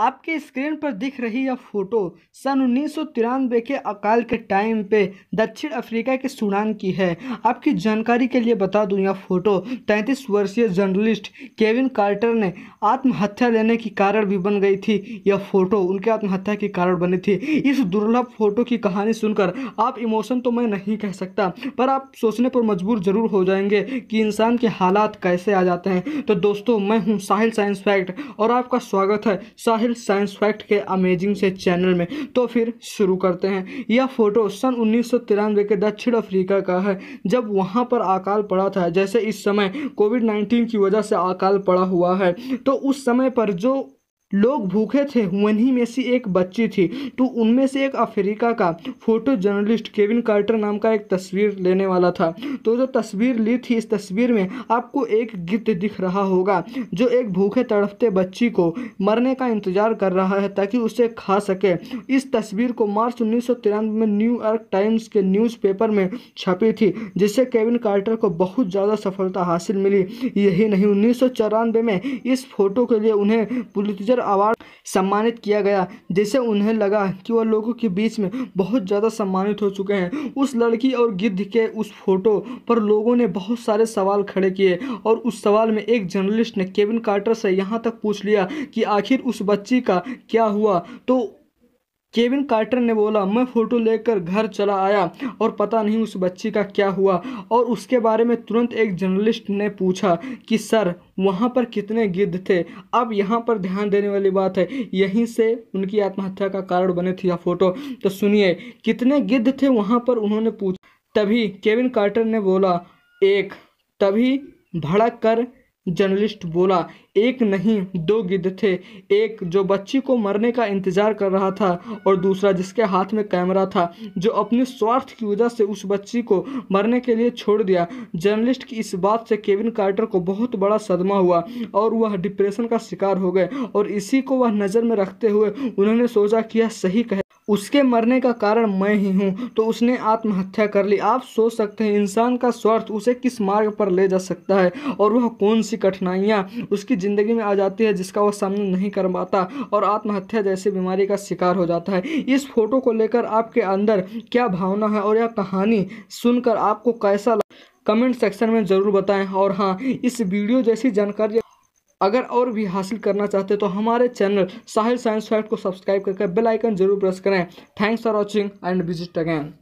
आपके स्क्रीन पर दिख रही यह फ़ोटो सन उन्नीस के अकाल के टाइम पे दक्षिण अफ्रीका के सूडान की है आपकी जानकारी के लिए बता दूं यह फ़ोटो 33 वर्षीय जर्नलिस्ट केविन कार्टर ने आत्महत्या लेने की कारण भी बन गई थी यह फ़ोटो उनके आत्महत्या के कारण बनी थी इस दुर्लभ फ़ोटो की कहानी सुनकर आप इमोशन तो मैं नहीं कह सकता पर आप सोचने पर मजबूर ज़रूर हो जाएंगे कि इंसान के हालात कैसे आ जाते हैं तो दोस्तों मैं हूँ साहिल साइंस फैक्ट और आपका स्वागत है साहिल माहिर साइंस फैक्ट के अमेजिंग से चैनल में तो फिर शुरू करते हैं यह फोटो सन उन्नीस के दक्षिण अफ्रीका का है जब वहाँ पर अकाल पड़ा था जैसे इस समय कोविड नाइन्टीन की वजह से अकाल पड़ा हुआ है तो उस समय पर जो लोग भूखे थे उन्हीं में से एक बच्ची थी तो उनमें से एक अफ्रीका का फोटो जर्नलिस्ट केविन कार्टर नाम का एक तस्वीर लेने वाला था तो जो तस्वीर ली थी इस तस्वीर में आपको एक गिद्ध दिख रहा होगा जो एक भूखे तड़फते बच्ची को मरने का इंतजार कर रहा है ताकि उसे खा सके इस तस्वीर को मार्च उन्नीस में न्यूयॉर्क टाइम्स के न्यूज़पेपर में छपी थी जिससे केविन कार्टर को बहुत ज़्यादा सफलता हासिल मिली यही नहीं उन्नीस में इस फोटो के लिए उन्हें पुलितजर अवार्ड सम्मानित किया गया जिसे उन्हें लगा कि वह लोगों के बीच में बहुत ज़्यादा सम्मानित हो चुके हैं उस लड़की और गिद्ध के उस फोटो पर लोगों ने बहुत सारे सवाल खड़े किए और उस सवाल में एक जर्नलिस्ट ने केविन कार्टर से यहाँ तक पूछ लिया कि आखिर उस बच्ची का क्या हुआ तो केविन कार्टर ने बोला मैं फ़ोटो लेकर घर चला आया और पता नहीं उस बच्ची का क्या हुआ और उसके बारे में तुरंत एक जर्नलिस्ट ने पूछा कि सर वहाँ पर कितने गिद्ध थे अब यहाँ पर ध्यान देने वाली बात है यहीं से उनकी आत्महत्या का कारण बने थी यह फ़ोटो तो सुनिए कितने गिद्ध थे वहाँ पर उन्होंने पूछा तभी केविन कार्टर ने बोला एक तभी भड़क कर जर्नलिस्ट बोला एक नहीं दो गिद्ध थे एक जो बच्ची को मरने का इंतजार कर रहा था और दूसरा जिसके हाथ में कैमरा था जो अपने स्वार्थ की वजह से उस बच्ची को मरने के लिए छोड़ दिया जर्नलिस्ट की इस बात से केविन कार्टर को बहुत बड़ा सदमा हुआ और वह डिप्रेशन का शिकार हो गए और इसी को वह नज़र में रखते हुए उन्होंने सोचा कि यह सही कह उसके मरने का कारण मैं ही हूँ तो उसने आत्महत्या कर ली आप सोच सकते हैं इंसान का स्वार्थ उसे किस मार्ग पर ले जा सकता है और वह कौन सी कठिनाइयाँ उसकी ज़िंदगी में आ जाती है जिसका वह सामना नहीं कर पाता और आत्महत्या जैसी बीमारी का शिकार हो जाता है इस फोटो को लेकर आपके अंदर क्या भावना है और यह कहानी सुनकर आपको कैसा कमेंट सेक्शन में ज़रूर बताएँ और हाँ इस वीडियो जैसी जानकारी अगर और भी हासिल करना चाहते हैं तो हमारे चैनल साहिल साइंस फैक्ट को सब्सक्राइब करके बेल आइकन जरूर प्रेस करें thanks for watching and visit again